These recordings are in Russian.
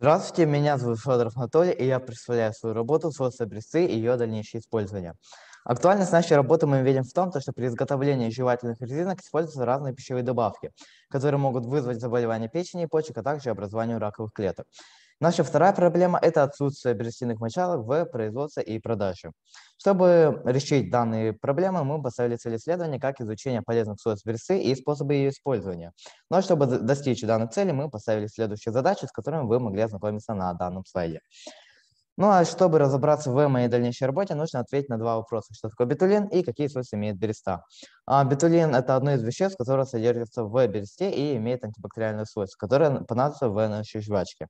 Здравствуйте, меня зовут Федоров Анатолий, и я представляю свою работу «Соц. образцы» и ее дальнейшее использование. Актуальность нашей работы мы видим в том, что при изготовлении жевательных резинок используются разные пищевые добавки, которые могут вызвать заболевания печени и почек, а также образование раковых клеток. Наша вторая проблема – это отсутствие оперативных мочалок в производстве и продаже. Чтобы решить данные проблемы, мы поставили цель исследования как изучение полезных свойств берцы и способы ее использования. Но ну, а чтобы достичь данной цели, мы поставили следующие задачи, с которыми вы могли ознакомиться на данном слайде. Ну а чтобы разобраться в моей дальнейшей работе, нужно ответить на два вопроса. Что такое бетулин и какие свойства имеет береста? А, бетулин – это одно из веществ, которое содержится в бересте и имеет антибактериальные свойства, которые понадобятся в нашей жвачке.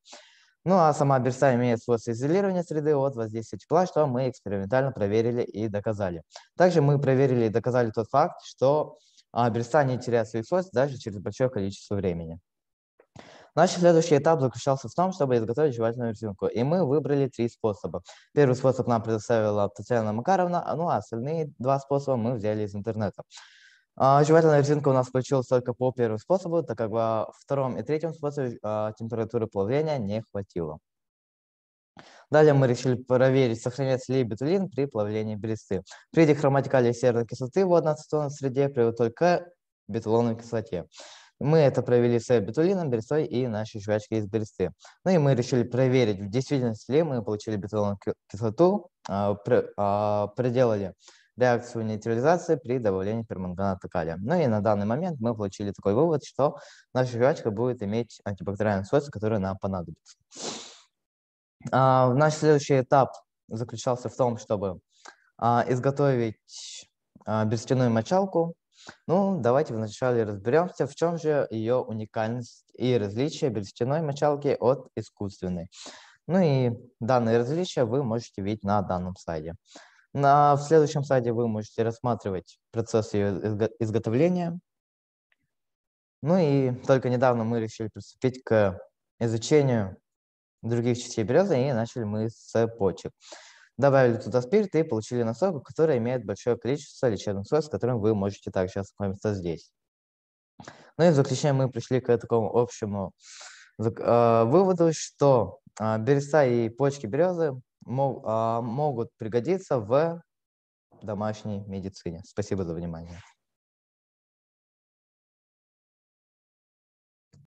Ну а сама берса имеет свойство изолирования среды от воздействия тепла, что мы экспериментально проверили и доказали. Также мы проверили и доказали тот факт, что а, берса не теряет своих свойств даже через большое количество времени. Наш следующий этап заключался в том, чтобы изготовить жевательную резинку, и мы выбрали три способа. Первый способ нам предоставила Татьяна Макаровна, ну а остальные два способа мы взяли из интернета. А, жевательная резинка у нас включилась только по первому способу, так как во втором и третьем способе а, температуры плавления не хватило. Далее мы решили проверить, сохраняется ли бетулин при плавлении бересты. При дихроматикале серной кислоты в одноцетонной среде привел только бетулоновой кислоте. Мы это провели с бетулином, берестой и нашей жвачкой из бересты. Ну и мы решили проверить, в действительности ли мы получили бетулоновую кислоту, а, при а, проделали реакцию нейтрализации при добавлении перманганата калия. Ну и на данный момент мы получили такой вывод, что наша жвачка будет иметь антибактериальные свойства, которые нам понадобятся. А, наш следующий этап заключался в том, чтобы а, изготовить а, берстяную мочалку. Ну, давайте вначале разберемся, в чем же ее уникальность и различие берстяной мочалки от искусственной. Ну и данные различия вы можете видеть на данном слайде. На, в следующем слайде вы можете рассматривать процесс ее изготовления. Ну и только недавно мы решили приступить к изучению других частей березы, и начали мы с почек. Добавили туда спирт и получили насадку, который имеет большое количество лечебных свойств, с которым вы можете также ознакомиться здесь. Ну и в заключение мы пришли к такому общему э, выводу, что э, береса и почки березы а, могут пригодиться в домашней медицине. Спасибо за внимание.